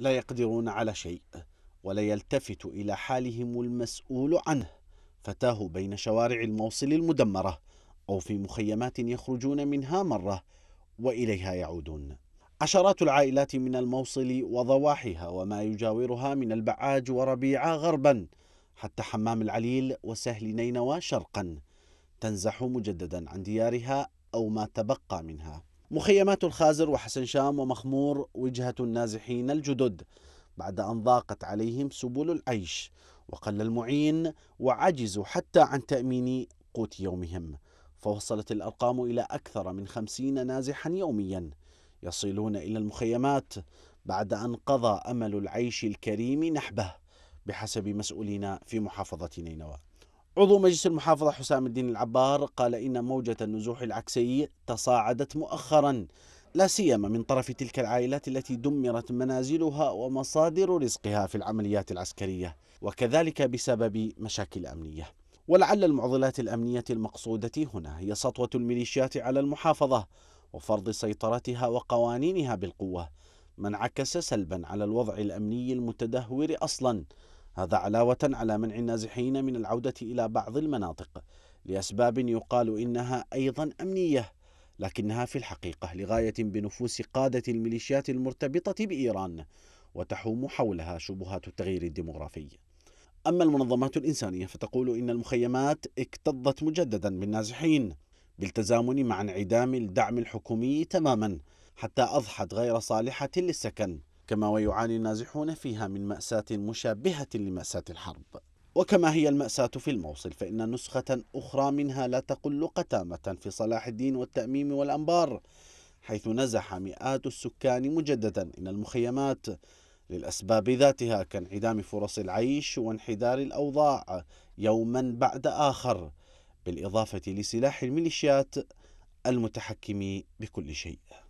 لا يقدرون على شيء ولا يلتفت إلى حالهم المسؤول عنه فتاهوا بين شوارع الموصل المدمرة أو في مخيمات يخرجون منها مرة وإليها يعودون عشرات العائلات من الموصل وضواحيها وما يجاورها من البعاج وربيعة غربا حتى حمام العليل وسهل نينوى شرقا تنزح مجددا عن ديارها أو ما تبقى منها مخيمات الخازر وحسن شام ومخمور وجهة النازحين الجدد بعد أن ضاقت عليهم سبل العيش وقل المعين وعجزوا حتى عن تأمين قوت يومهم فوصلت الأرقام إلى أكثر من خمسين نازحا يوميا يصلون إلى المخيمات بعد أن قضى أمل العيش الكريم نحبه بحسب مسؤولين في محافظة نينوى عضو مجلس المحافظة حسام الدين العبار قال إن موجة النزوح العكسي تصاعدت مؤخرا لا سيما من طرف تلك العائلات التي دمرت منازلها ومصادر رزقها في العمليات العسكرية وكذلك بسبب مشاكل أمنية ولعل المعضلات الأمنية المقصودة هنا هي سطوة الميليشيات على المحافظة وفرض سيطرتها وقوانينها بالقوة ما انعكس سلبا على الوضع الأمني المتدهور أصلا هذا علاوة على منع النازحين من العودة إلى بعض المناطق لأسباب يقال إنها أيضا أمنية لكنها في الحقيقة لغاية بنفوس قادة الميليشيات المرتبطة بإيران وتحوم حولها شبهات التغيير الديمغرافي أما المنظمات الإنسانية فتقول إن المخيمات اكتظت مجددا بالنازحين بالتزامن مع انعدام الدعم الحكومي تماما حتى أضحت غير صالحة للسكن كما ويعاني النازحون فيها من مأساة مشابهة لمأساة الحرب وكما هي المأساة في الموصل فإن نسخة أخرى منها لا تقل قتامة في صلاح الدين والتأميم والأنبار حيث نزح مئات السكان مجددا إلى المخيمات للأسباب ذاتها كانعدام فرص العيش وانحدار الأوضاع يوما بعد آخر بالإضافة لسلاح الميليشيات المتحكم بكل شيء